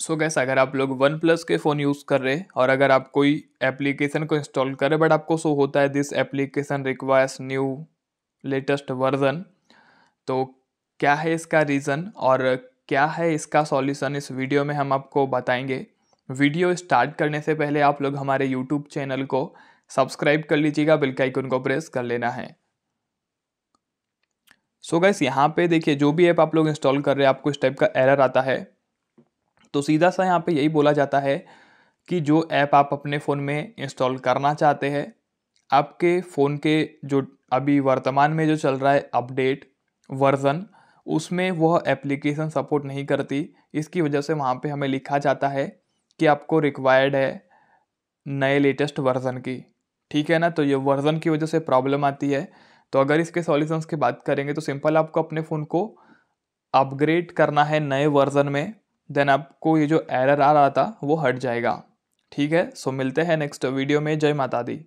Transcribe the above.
सो so gas अगर आप लोग वन प्लस के फ़ोन यूज़ कर रहे हैं और अगर आप कोई एप्लीकेशन को इंस्टॉल कर रहे बट आपको शो होता है this application requires new latest version तो क्या है इसका रीज़न और क्या है इसका सॉल्यूशन इस वीडियो में हम आपको बताएंगे वीडियो स्टार्ट करने से पहले आप लोग हमारे यूट्यूब चैनल को सब्सक्राइब कर लीजिएगा बिल्कुल आइकन को प्रेस कर लेना है सो so गैस यहाँ पे देखिए जो भी ऐप आप लोग इंस्टॉल कर रहे हैं आपको इस टाइप का एरर आता है तो सीधा सा यहाँ पे यही बोला जाता है कि जो ऐप आप अपने फ़ोन में इंस्टॉल करना चाहते हैं आपके फ़ोन के जो अभी वर्तमान में जो चल रहा है अपडेट वर्ज़न उसमें वह एप्लीकेशन सपोर्ट नहीं करती इसकी वजह से वहाँ पे हमें लिखा जाता है कि आपको रिक्वायर्ड है नए लेटेस्ट वर्ज़न की ठीक है ना तो ये वर्ज़न की वजह से प्रॉब्लम आती है तो अगर इसके सॉल्यूशंस की बात करेंगे तो सिंपल आपको अपने फ़ोन को अपग्रेड करना है नए वर्ज़न में देन आपको ये जो एरर आ रहा था वो हट जाएगा ठीक है सो मिलते हैं नेक्स्ट वीडियो में जय माता दी